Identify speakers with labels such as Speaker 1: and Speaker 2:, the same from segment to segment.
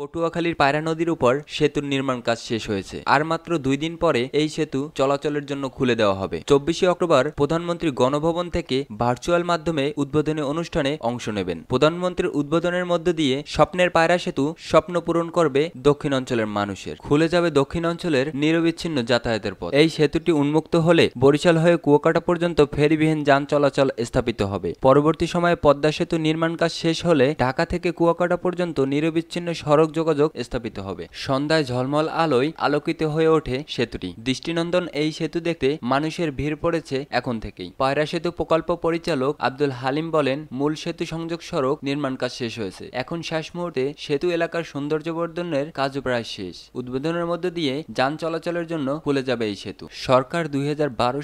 Speaker 1: পটুয়াখালীর পায়রা নদীর উপর সেতুর নির্মাণ কাজ শেষ হয়েছে আর মাত্র দুই দিন পরে এই সেতু চলাচলের জন্য খুলে দেওয়া হবে চব্বিশে অক্টোবর প্রধানমন্ত্রী গণভবন থেকে ভার্চুয়াল মাধ্যমে উদ্বোধনী অনুষ্ঠানে অংশ নেবেন প্রধানমন্ত্রীর উদ্বোধনের মধ্য দিয়ে স্বপ্নের পায়রা সেতু স্বপ্ন পূরণ করবে দক্ষিণ অঞ্চলের মানুষের খুলে যাবে দক্ষিণ অঞ্চলের নিরবিচ্ছিন্ন যাতায়াতের পথ এই সেতুটি উন্মুক্ত হলে বরিশাল হয়ে কুয়াকাটা পর্যন্ত ফেরিবিহীন যান চলাচল স্থাপিত হবে পরবর্তী সময়ে পদ্মা সেতু নির্মাণ কাজ শেষ হলে ঢাকা থেকে কুয়াকাটা পর্যন্ত নিরবিচ্ছিন্ন সড়ক সড়ক যোগাযোগ স্থাপিত হবে সন্ধ্যায় ঝলমল আলোয় আলোকিত হয়ে ওঠে সেতুটি দৃষ্টিনন্দন এই সেতু দেখতে মানুষের ভিড় পড়েছে এখন থেকেই পায়রা সেতু প্রকল্প পরিচালক আব্দুল হালিম বলেন মূল সেতু সংযোগ সড়ক নির্মাণ কাজ শেষ হয়েছে এখন শেষ মুহূর্তে সেতু এলাকার সৌন্দর্যবর্ধনের বর্ধনের কাজও প্রায় শেষ উদ্বোধনের মধ্য দিয়ে যান চলাচলের জন্য খুলে যাবে এই সেতু সরকার দুই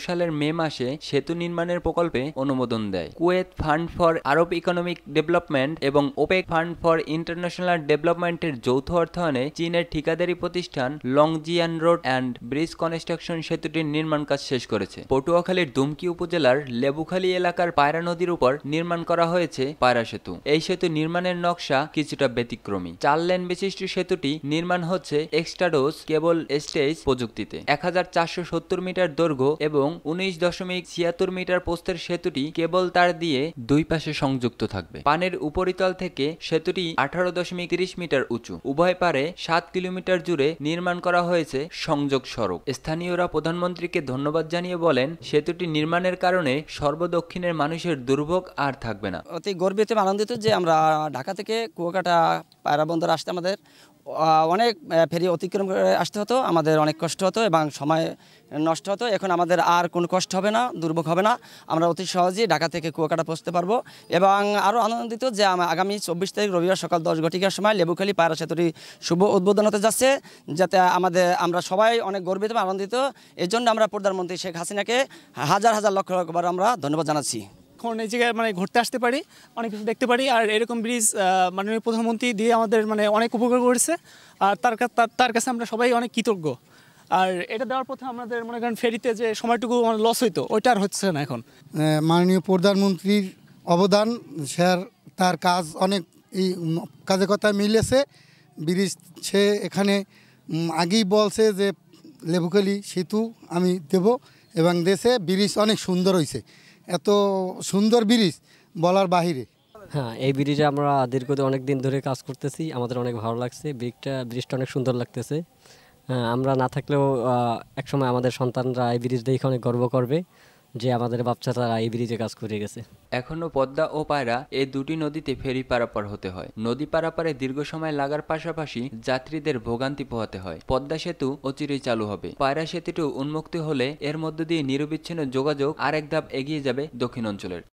Speaker 1: সালের মে মাসে সেতু নির্মাণের প্রকল্পে অনুমোদন দেয় Kuwait fund for Arab economic development এবং ওপেক ফান্ড ফর ইন্টারন্যাশনাল ডেভেলপমেন্টের প্রজেক্টের যৌথ অর্থায়নে চীনের ঠিকাদারি প্রতিষ্ঠান Longjian road and bridge construction সেতুটির নির্মাণ কাজ শেষ করেছে পটুয়াখালীর দুমকি উপজেলার লেবুখালী এলাকার পায়রা নদীর উপর নির্মাণ করা হয়েছে পায়রা সেতু এই সেতু নির্মাণের নকশা কিছুটা ব্যতিক্রমী চার লেন বিশিষ্ট সেতুটি নির্মাণ হচ্ছে এক্সট্রাডোস কেবল স্টেজ প্রযুক্তিতে এক মিটার দৈর্ঘ্য এবং উনিশ দশমিক ছিয়াত্তর মিটার পোস্তের সেতুটি কেবল তার দিয়ে দুই পাশে সংযুক্ত থাকবে পানের উপরিতল থেকে সেতুটি আঠারো দশমিক তিরিশ মিটার উঁচু উভয় পারে সাত কিলোমিটার জুড়ে নির্মাণ করা হয়েছে সংযোগ সড়ক স্থানীয়রা প্রধানমন্ত্রীকে ধন্যবাদ জানিয়ে বলেন সেতুটি নির্মাণের কারণে সর্বদক্ষিণের মানুষের দুর্ভোগ আর থাকবে না
Speaker 2: অতি গর্বিত আনন্দিত যে আমরা ঢাকা থেকে কুয়াকাটা পায়রা বন্দর আসতে আমাদের অনেক ফেরি অতিক্রম করে আসতে হতো আমাদের অনেক কষ্ট হতো এবং সময় নষ্ট হতো এখন আমাদের আর কোনো কষ্ট হবে না দুর্ভোগ হবে না আমরা অতি সহজেই ঢাকা থেকে কুয়াকাটা পৌঁছতে পারবো এবং আরও আনন্দিত যে আগামী চব্বিশ তারিখ রবিবার সকাল দশ ঘটিকার সময় লেবুখালি পায়রা সেতুটি শুভ উদ্বোধন হতে যাচ্ছে যাতে আমাদের আমরা সবাই অনেক গর্বিত এবং আনন্দিত এই জন্য আমরা প্রধানমন্ত্রী শেখ হাসিনাকে হাজার হাজার লক্ষ লক্ষবার আমরা ধন্যবাদ জানাচ্ছি
Speaker 3: এখন এই জায়গায় মানে ঘুরতে আসতে পারি অনেক কিছু দেখতে পারি আর এরকম ব্রিজ মাননীয় প্রধানমন্ত্রী দিয়ে আমাদের মানে অনেক উপকার করেছে আর তার তার কাছে আমরা সবাই অনেক কৃতজ্ঞ আর এটা দেওয়ার পথে আমাদের মনে করেন ফেরিতে যে সময়টুকু লস মানে হইতো ওইটা আর হচ্ছে না এখন মাননীয় প্রধানমন্ত্রীর অবদান স্যার তার কাজ অনেক এই কাজে কথা মিলেছে ব্রিজ সে এখানে আগেই বলছে যে লেবুকালি সেতু আমি দেব এবং দেশে ব্রিজ অনেক সুন্দর হয়েছে এত সুন্দর ব্রিজ
Speaker 2: বলার বাহিরে হ্যাঁ এই ব্রিজে আমরা দীর্ঘদিন অনেক দিন ধরে কাজ করতেছি আমাদের অনেক ভালো লাগছে ব্রিজটা ব্রিজটা অনেক সুন্দর লাগতেছে হ্যাঁ, আমরা না থাকলেও একসময় আমাদের সন্তানরা এই ব্রিজ দেখে অনেক গর্ব করবে যে আমাদের বাচ্চারা এই ব্রিজে কাজ করে গেছে
Speaker 1: এখনও পদ্মা ও পায়রা এই দুটি নদীতে ফেরি পারাপার হতে হয় নদী পারাপারে দীর্ঘ সময় লাগার পাশাপাশি যাত্রীদের ভোগান্তি পোহাতে হয় পদ্মা সেতু অচিরেই চালু হবে পায়রা সেতুটি উন্মুক্ত হলে এর মধ্য দিয়ে নিরবিচ্ছিন্ন যোগাযোগ আরেক ধাপ এগিয়ে যাবে দক্ষিণ অঞ্চলের